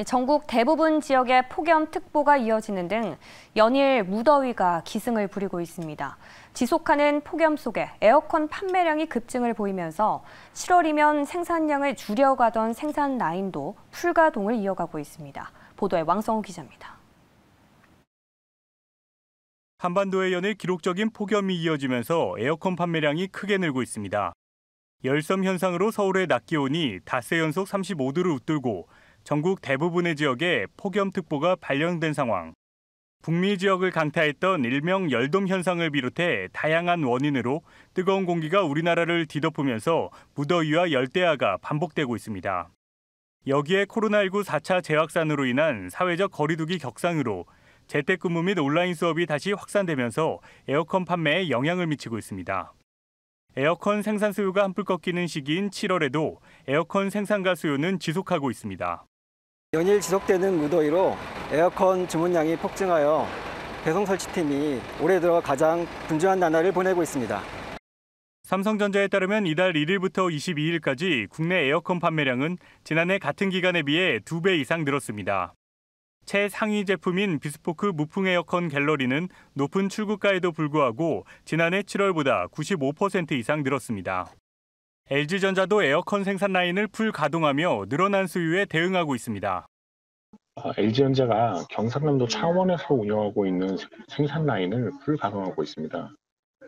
예, 전국 대부분 지역에 폭염특보가 이어지는 등 연일 무더위가 기승을 부리고 있습니다. 지속하는 폭염 속에 에어컨 판매량이 급증을 보이면서 7월이면 생산량을 줄여가던 생산 라인도 풀가동을 이어가고 있습니다. 보도에 왕성우 기자입니다. 한반도에 연일 기록적인 폭염이 이어지면서 에어컨 판매량이 크게 늘고 있습니다. 열섬 현상으로 서울의 낮 기온이 닷새 연속 35도를 웃돌고 전국 대부분의 지역에 폭염특보가 발령된 상황. 북미 지역을 강타했던 일명 열돔 현상을 비롯해 다양한 원인으로 뜨거운 공기가 우리나라를 뒤덮으면서 무더위와 열대야가 반복되고 있습니다. 여기에 코로나19 4차 재확산으로 인한 사회적 거리두기 격상으로 재택근무 및 온라인 수업이 다시 확산되면서 에어컨 판매에 영향을 미치고 있습니다. 에어컨 생산 수요가 한풀 꺾이는 시기인 7월에도 에어컨 생산가 수요는 지속하고 있습니다. 연일 지속되는 무더위로 에어컨 주문량이 폭증하여 배송 설치팀이 올해 들어 가장 분주한 나날을 보내고 있습니다. 삼성전자에 따르면 이달 1일부터 22일까지 국내 에어컨 판매량은 지난해 같은 기간에 비해 2배 이상 늘었습니다. 최상위 제품인 비스포크 무풍 에어컨 갤러리는 높은 출고가에도 불구하고 지난해 7월보다 95% 이상 늘었습니다. LG전자도 에어컨 생산 라인을 풀 가동하며 늘어난 수요에 대응하고 있습니다. LG전자가 아, 경상남도 창원에서 운영하고 있는 생산 라인을 풀 가동하고 있습니다.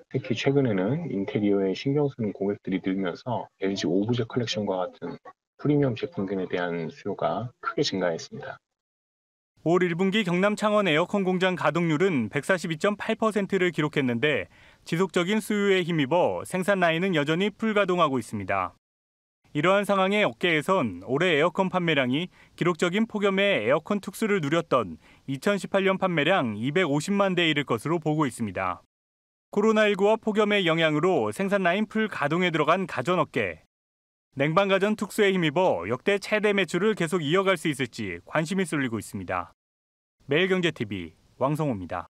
특히 최근에는 인테리어에 신경 쓰는 고객들이 늘면서 LG 오브제 컬렉션과 같은 프리미엄 제품군에 대한 수요가 크게 증가했습니다. 올 1분기 경남 창원 에어컨 공장 가동률은 142.8%를 기록했는데 지속적인 수요에 힘입어 생산 라인은 여전히 풀 가동하고 있습니다. 이러한 상황에 업계에선 올해 에어컨 판매량이 기록적인 폭염에 에어컨 특수를 누렸던 2018년 판매량 250만 대에 이를 것으로 보고 있습니다. 코로나19와 폭염의 영향으로 생산 라인 풀 가동에 들어간 가전업계. 냉방 가전 특수에 힘입어 역대 최대 매출을 계속 이어갈 수 있을지 관심이 쏠리고 있습니다. 매일경제TV 왕성호입니다.